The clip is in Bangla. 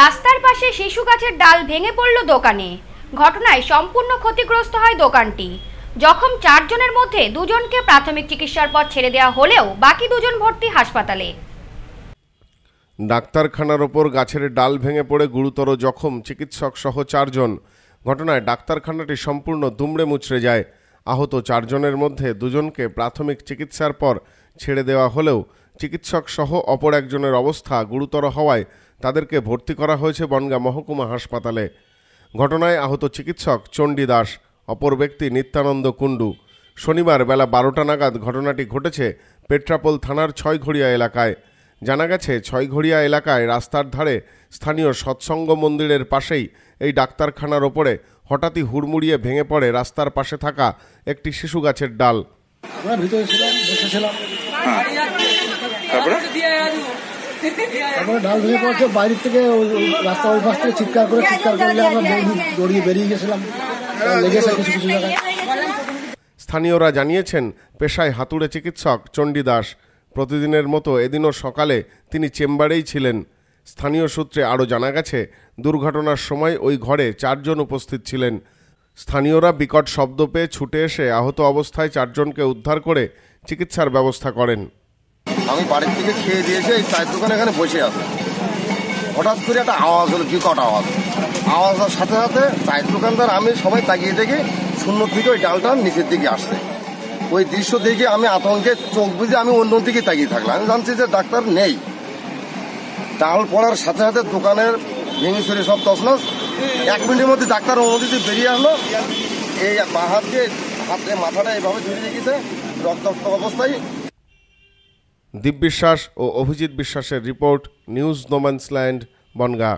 রাস্তার পাশে শিশু গাছের ডাল ভেঙে পড়ল দোকানে ঘটনায় সম্পূর্ণ ক্ষতিগ্রস্ত হয় দোকানটি জখম চারজনের মধ্যে দুজনকে প্রাথমিক চিকিৎসার পর ছেড়ে দেওয়া হলেও বাকি দুজন ভর্তি হাসপাতালে ডাক্তারখানার ওপর গাছের ডাল ভেঙে পড়ে গুরুতর জখম চিকিৎসক সহ চারজন ঘটনায় ডাক্তারখানাটি সম্পূর্ণ দুমড়ে মুচড়ে যায় আহত চারজনের মধ্যে দুজনকে প্রাথমিক চিকিৎসার পর ছেড়ে দেওয়া হলেও চিকিৎসক সহ অপর একজনের অবস্থা গুরুতর হওয়ায় তাদেরকে ভর্তি করা হয়েছে বনগা মহকুমা হাসপাতালে ঘটনায় আহত চিকিৎসক চণ্ডী দাস অপর ব্যক্তি নিত্যানন্দ কুণ্ডু শনিবার বেলা বারোটা নাগাদ ঘটনাটি ঘটেছে পেট্রাপোল থানার ছয়ঘড়িয়া এলাকায় জানা গেছে ছয়ঘড়িয়া এলাকায় রাস্তার ধারে স্থানীয় সৎসঙ্গ মন্দিরের পাশেই এই ডাক্তারখানার ওপরে হঠাৎই হুড়মুড়িয়ে ভেঙে পড়ে রাস্তার পাশে থাকা একটি শিশু গাছের ডাল আমরা ভিতরে ছিলাম বসেছিলাম হ্যাঁ। তারপরে তারপরে ডাল পড়ছে বাইরের থেকে রাস্তা ওই পাশ থেকে চিৎকার করে চিৎকার করলে আমরা বেরিয়ে গেছিলাম লেগেছে কিছু কিছু জায়গায় স্থানীয়রা জানিয়েছেন পেশায় হাতুড়ে চিকিৎসক চণ্ডী দাস প্রতিদিনের মতো এদিনও সকালে তিনি চেম্বারেই ছিলেন স্থানীয় সূত্রে আরও জানা গেছে দুর্ঘটনার সময় ওই ঘরে চারজন উপস্থিত ছিলেন স্থানীয়রা বিকট শব্দ পেয়ে ছুটে এসে আহত অবস্থায় চারজনকে উদ্ধার করে চিকিৎসার ব্যবস্থা করেন আমি বাড়ির থেকে খেয়ে দিয়েছি এই চায়ের দোকানে এখানে বসে আছে হঠাৎ করে একটা আওয়াজ হলো বিকট আওয়াজ আওয়াজের সাথে সাথে চায়ের দোকানদার আমি সবাই তাকিয়ে দেখি শূন্য থেকে ওই ডালটা নিচের দিকে আসছে ওই দৃশ্য দেখে আমি আতঙ্কে চোখ বুঝে আমি অন্য দিকে তাকিয়ে থাকলাম আমি জানছি যে ডাক্তার নেই ডাল পড়ার সাথে সাথে দোকানের ভেঙে চুরি সব তছনছ এক মিনিটের মধ্যে ডাক্তার অনুমতিতে বেরিয়ে আসলো এই বাহাতকে মাথাটা অবস্থায় দীপ বিশ্বাস ও অভিজিৎ বিশ্বাসের রিপোর্ট নিউজ নোম্যান্সল্যান্ড বনগাঁ